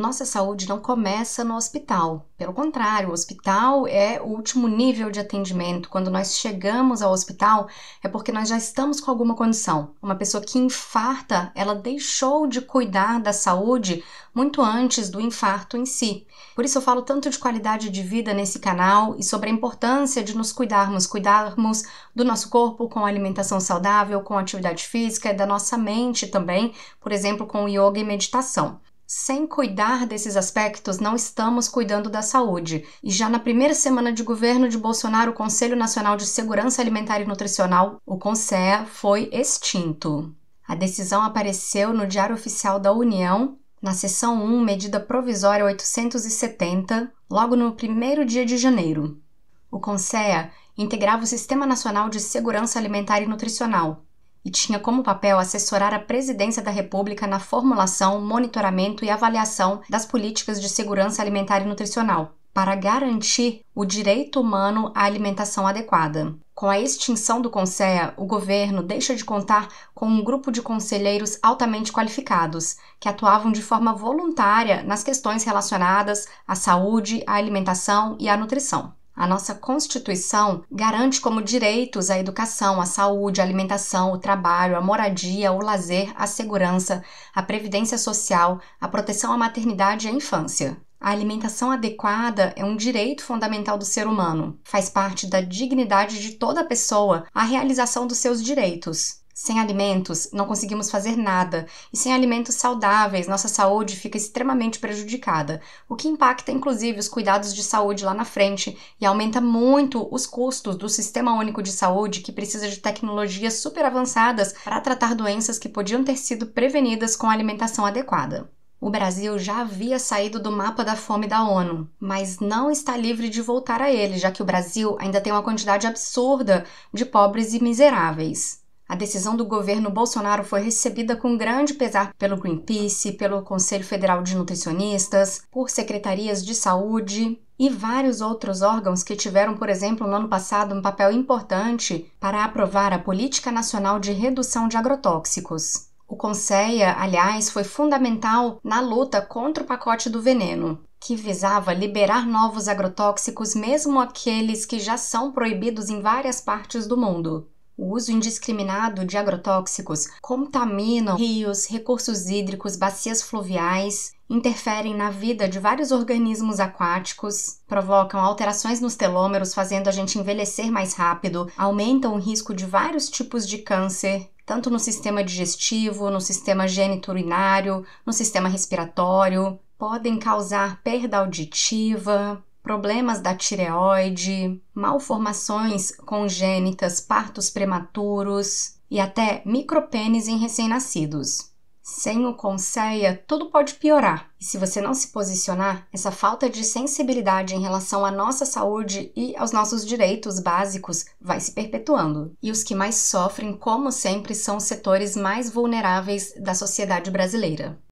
nossa saúde não começa no hospital. Pelo contrário, o hospital é o último nível de atendimento. Quando nós chegamos ao hospital, é porque nós já estamos com alguma condição. Uma pessoa que infarta, ela deixou de cuidar da saúde muito antes do infarto em si. Por isso eu falo tanto de qualidade de vida nesse canal e sobre a importância de nos cuidarmos, cuidarmos do nosso corpo com alimentação saudável, com atividade física e da nossa mente também, por exemplo, com yoga e meditação. Sem cuidar desses aspectos, não estamos cuidando da saúde. E já na primeira semana de governo de Bolsonaro, o Conselho Nacional de Segurança Alimentar e Nutricional, o CONSEA, foi extinto. A decisão apareceu no Diário Oficial da União, na seção 1, medida provisória 870, logo no primeiro dia de janeiro. O CONSEA integrava o Sistema Nacional de Segurança Alimentar e Nutricional, e tinha como papel assessorar a Presidência da República na formulação, monitoramento e avaliação das políticas de segurança alimentar e nutricional, para garantir o direito humano à alimentação adequada. Com a extinção do CONSEA, o governo deixa de contar com um grupo de conselheiros altamente qualificados, que atuavam de forma voluntária nas questões relacionadas à saúde, à alimentação e à nutrição. A nossa Constituição garante como direitos a educação, a saúde, a alimentação, o trabalho, a moradia, o lazer, a segurança, a previdência social, a proteção à maternidade e à infância. A alimentação adequada é um direito fundamental do ser humano. Faz parte da dignidade de toda pessoa a realização dos seus direitos. Sem alimentos, não conseguimos fazer nada, e sem alimentos saudáveis, nossa saúde fica extremamente prejudicada, o que impacta inclusive os cuidados de saúde lá na frente e aumenta muito os custos do Sistema Único de Saúde, que precisa de tecnologias super avançadas para tratar doenças que podiam ter sido prevenidas com alimentação adequada. O Brasil já havia saído do mapa da fome da ONU, mas não está livre de voltar a ele, já que o Brasil ainda tem uma quantidade absurda de pobres e miseráveis. A decisão do governo Bolsonaro foi recebida com grande pesar pelo Greenpeace, pelo Conselho Federal de Nutricionistas, por secretarias de saúde e vários outros órgãos que tiveram, por exemplo, no ano passado, um papel importante para aprovar a Política Nacional de Redução de Agrotóxicos. O Conselho, aliás, foi fundamental na luta contra o pacote do veneno, que visava liberar novos agrotóxicos, mesmo aqueles que já são proibidos em várias partes do mundo. O uso indiscriminado de agrotóxicos contamina rios, recursos hídricos, bacias fluviais, interferem na vida de vários organismos aquáticos, provocam alterações nos telômeros, fazendo a gente envelhecer mais rápido, aumentam o risco de vários tipos de câncer, tanto no sistema digestivo, no sistema geniturinário, no sistema respiratório, podem causar perda auditiva, problemas da tireoide, malformações congênitas, partos prematuros e até micropênis em recém-nascidos. Sem o conceia, tudo pode piorar. E se você não se posicionar, essa falta de sensibilidade em relação à nossa saúde e aos nossos direitos básicos vai se perpetuando. E os que mais sofrem, como sempre, são os setores mais vulneráveis da sociedade brasileira.